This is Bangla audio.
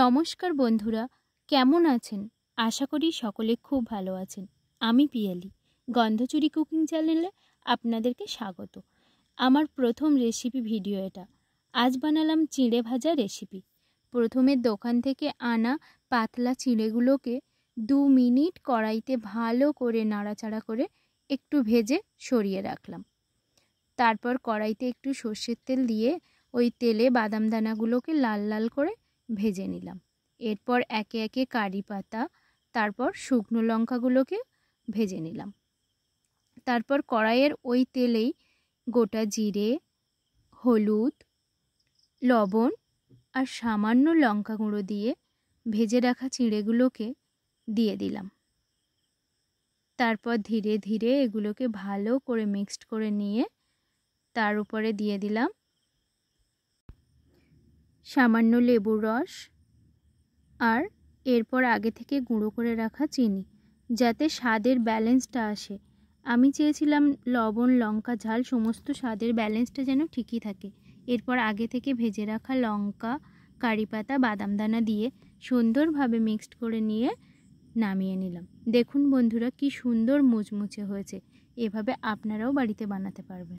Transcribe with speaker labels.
Speaker 1: নমস্কার বন্ধুরা কেমন আছেন আশা করি সকলে খুব ভালো আছেন আমি পিয়ালি গন্ধচুরি কুকিং চ্যানেলে আপনাদেরকে স্বাগত আমার প্রথম রেসিপি ভিডিও এটা আজ বানালাম চিঁড়ে ভাজা রেসিপি প্রথমে দোকান থেকে আনা পাতলা চিঁড়েগুলোকে দু মিনিট কড়াইতে ভালো করে নাড়াচাড়া করে একটু ভেজে সরিয়ে রাখলাম তারপর কড়াইতে একটু সর্ষের তেল দিয়ে ওই তেলে বাদাম দানাগুলোকে লাল লাল করে ভেজে নিলাম এরপর একে একে কারি পাতা তারপর শুকনো লঙ্কাগুলোকে ভেজে নিলাম তারপর কড়াইয়ের ওই তেলেই গোটা জিরে হলুদ লবণ আর সামান্য লঙ্কা গুঁড়ো দিয়ে ভেজে রাখা চিঁড়েগুলোকে দিয়ে দিলাম তারপর ধীরে ধীরে এগুলোকে ভালো করে মিক্সড করে নিয়ে তার উপরে দিয়ে দিলাম সামান্য লেবুর রস আর এরপর আগে থেকে গুঁড়ো করে রাখা চিনি যাতে স্বাদের ব্যালেন্সটা আসে আমি চেয়েছিলাম লবণ লঙ্কা ঝাল সমস্ত স্বাদের ব্যালেন্সটা যেন ঠিকই থাকে এরপর আগে থেকে ভেজে রাখা লঙ্কা কারি পাতা বাদাম দানা দিয়ে সুন্দরভাবে মিক্সড করে নিয়ে নামিয়ে নিলাম দেখুন বন্ধুরা কি সুন্দর মুচমুচে হয়েছে এভাবে আপনারাও বাড়িতে বানাতে পারবেন